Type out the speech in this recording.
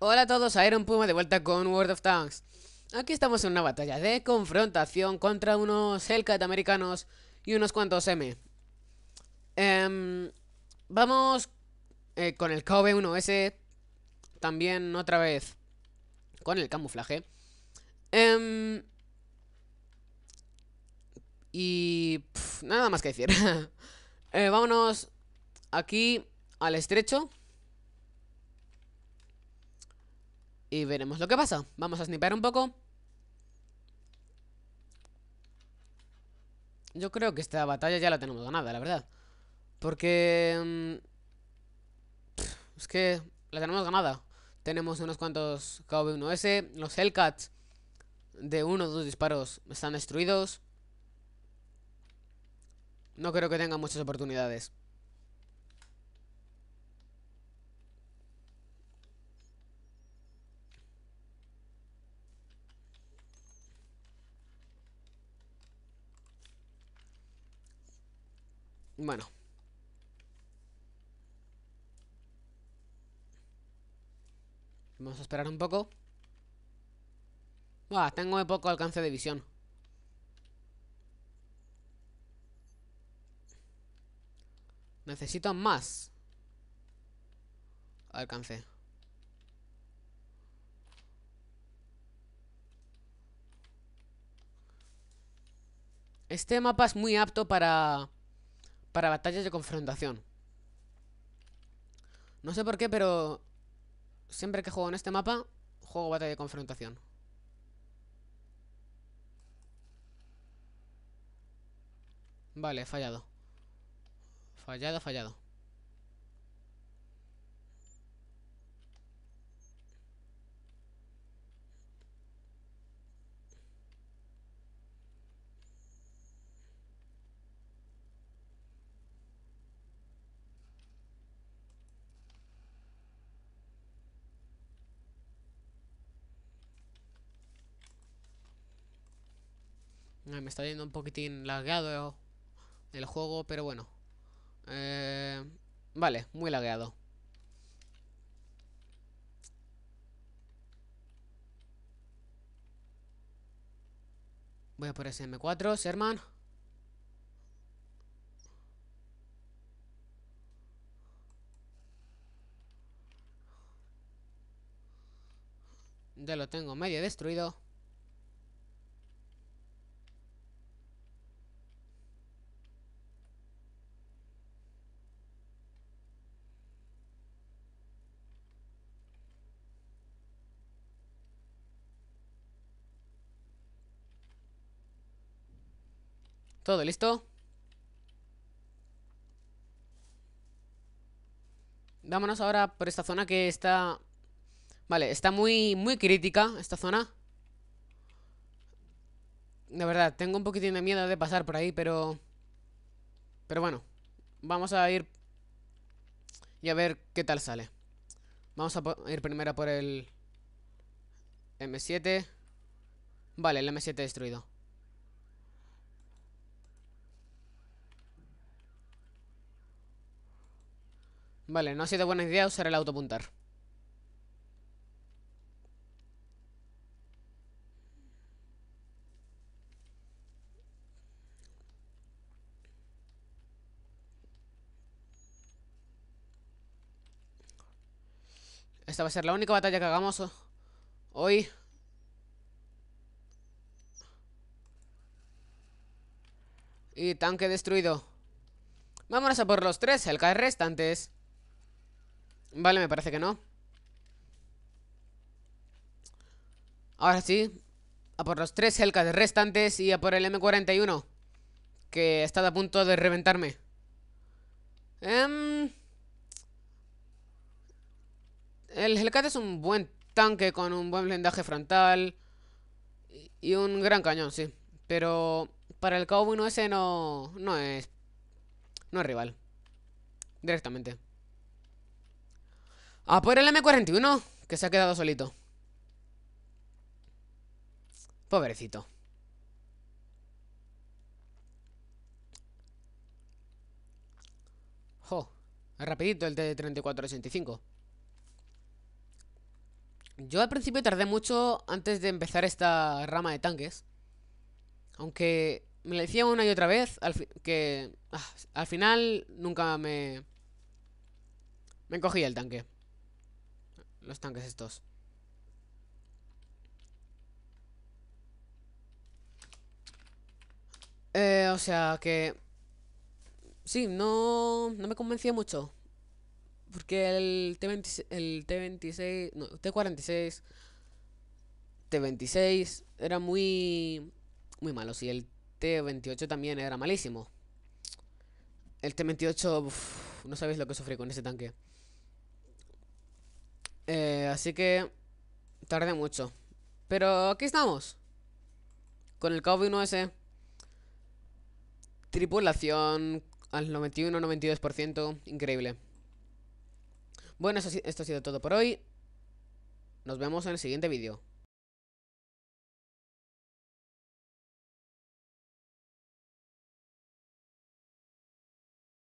Hola a todos, Iron Puma de vuelta con World of Tanks. Aquí estamos en una batalla de confrontación contra unos Hellcat americanos y unos cuantos M. Em, vamos eh, con el KV-1S, también otra vez con el camuflaje. Em, y nada más que decir. Eh, vámonos aquí al estrecho. Y veremos lo que pasa. Vamos a snipear un poco. Yo creo que esta batalla ya la tenemos ganada, la verdad. Porque... Mm, es que la tenemos ganada. Tenemos unos cuantos KV-1S. Los Hellcats de uno o dos disparos están destruidos. No creo que tengan muchas oportunidades. Bueno. Vamos a esperar un poco. Buah, tengo muy poco alcance de visión. Necesito más alcance. Este mapa es muy apto para para batallas de confrontación. No sé por qué, pero siempre que juego en este mapa, juego batalla de confrontación. Vale, fallado. Fallado, fallado. Eh, me está yendo un poquitín lagueado el juego, pero bueno. Eh, vale, muy lagueado. Voy a por ese M4, Sherman. Ya lo tengo medio destruido. ¿Todo listo? Vámonos ahora por esta zona que está... Vale, está muy, muy crítica esta zona. De verdad, tengo un poquitín de miedo de pasar por ahí, pero... Pero bueno, vamos a ir... Y a ver qué tal sale. Vamos a ir primero por el... M7. Vale, el M7 destruido. Vale, no ha sido buena idea usar el autopuntar. Esta va a ser la única batalla que hagamos hoy. Y tanque destruido. Vámonos a por los tres, el restantes. Vale, me parece que no Ahora sí A por los tres Hellcats restantes Y a por el M41 Que está a punto de reventarme em, El Hellcat es un buen tanque Con un buen blindaje frontal Y un gran cañón, sí Pero para el Cowboy 1S no, no es No es rival Directamente Ah, por pues el M41, que se ha quedado solito. Pobrecito. Jo, rapidito el T3485. Yo al principio tardé mucho antes de empezar esta rama de tanques. Aunque me lo decía una y otra vez que ah, al final nunca me... Me cogía el tanque los tanques estos. Eh, o sea que... Sí, no, me convencía mucho. Porque el T-26... El T-26... No, T-46... T-26 era muy... Muy malo. sí, el T-28 también era malísimo. El T-28... No sabéis lo que sufrí con ese tanque. Eh, así que Tarde mucho. Pero aquí estamos. Con el COVID 1S. Tripulación al 91-92%. Increíble. Bueno, esto ha sido todo por hoy. Nos vemos en el siguiente vídeo.